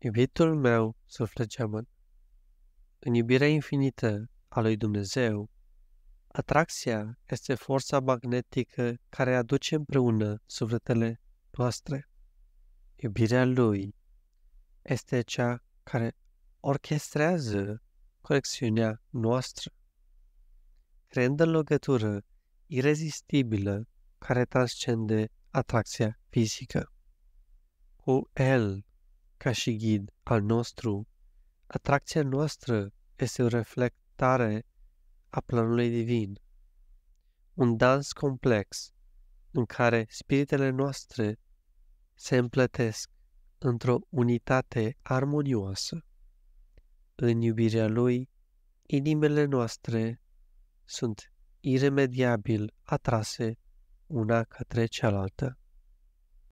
Iubitul meu, suflet geamăt, în iubirea infinită a lui Dumnezeu, atracția este forța magnetică care aduce împreună sufletele noastre. Iubirea lui este cea care orchestrează conexiunea noastră, creând o legătură irezistibilă care transcende atracția fizică. Cu el ca și ghid al nostru, atracția noastră este o reflectare a planului divin, un dans complex în care spiritele noastre se împlătesc într-o unitate armonioasă. În iubirea Lui, inimile noastre sunt iremediabil atrase una către cealaltă.